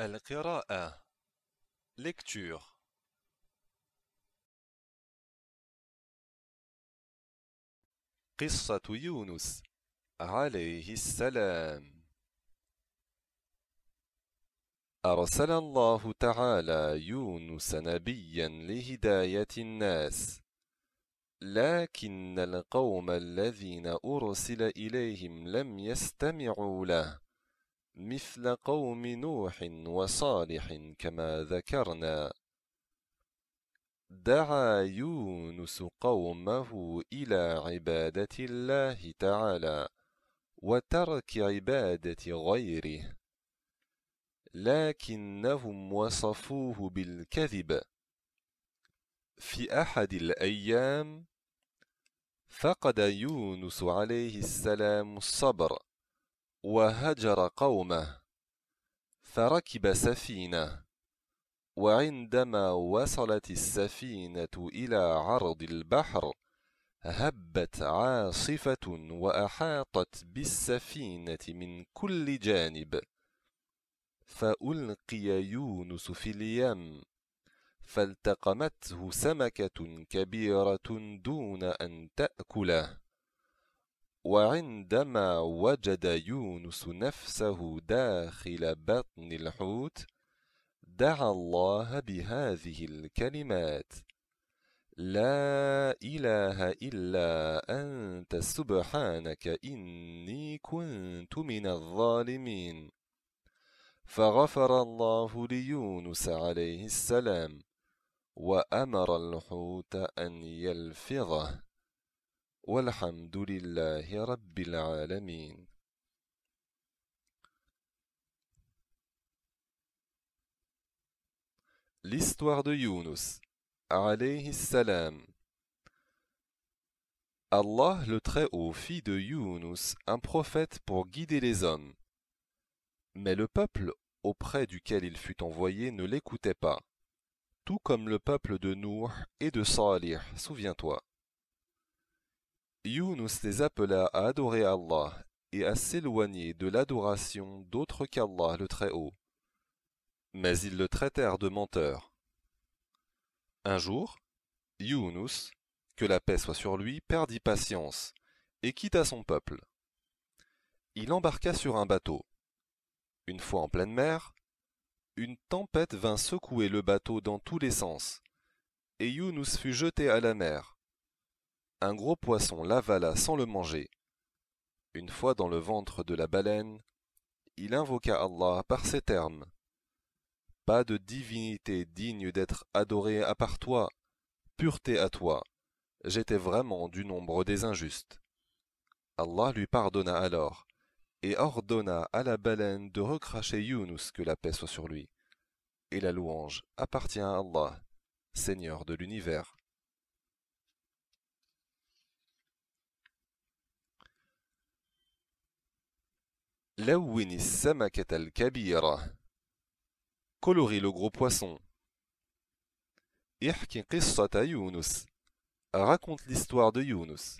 القراءة lecture قصة يونس عليه السلام أرسل الله تعالى يونس نبيا لهداية الناس لكن القوم الذين أرسل إليهم لم يستمعوا له مثل قوم نوح وصالح كما ذكرنا دعا يونس قومه إلى عبادة الله تعالى وترك عبادة غيره لكنهم وصفوه بالكذب في أحد الأيام فقد يونس عليه السلام الصبر وهجر قومه فركب سفينة وعندما وصلت السفينة إلى عرض البحر هبت عاصفة وأحاطت بالسفينة من كل جانب فألقي يونس في اليم فالتقمته سمكة كبيرة دون أن تأكله وعندما وجد يونس نفسه داخل بطن الحوت دعا الله بهذه الكلمات لا إله إلا أنت سبحانك إني كنت من الظالمين فغفر الله ليونس عليه السلام وأمر الحوت أن يلفظه L'histoire de Yunus, Allah le Très-Haut fit de Yunus un prophète pour guider les hommes. Mais le peuple auprès duquel il fut envoyé ne l'écoutait pas, tout comme le peuple de Nour et de Salih, souviens-toi. Yunus les appela à adorer Allah et à s'éloigner de l'adoration d'autre qu'Allah le Très-Haut. Mais ils le traitèrent de menteur. Un jour, Yunus, que la paix soit sur lui, perdit patience et quitta son peuple. Il embarqua sur un bateau. Une fois en pleine mer, une tempête vint secouer le bateau dans tous les sens, et Yunus fut jeté à la mer un gros poisson l'avala sans le manger. Une fois dans le ventre de la baleine, il invoqua Allah par ces termes. Pas de divinité digne d'être adorée à part toi, pureté à toi, j'étais vraiment du nombre des injustes. Allah lui pardonna alors, et ordonna à la baleine de recracher Yunus que la paix soit sur lui. Et la louange appartient à Allah, Seigneur de l'univers. La wenis samakat al kabir. Colorie le gros poisson. Erkin kisra Tayounus. Raconte l'histoire de Yunus.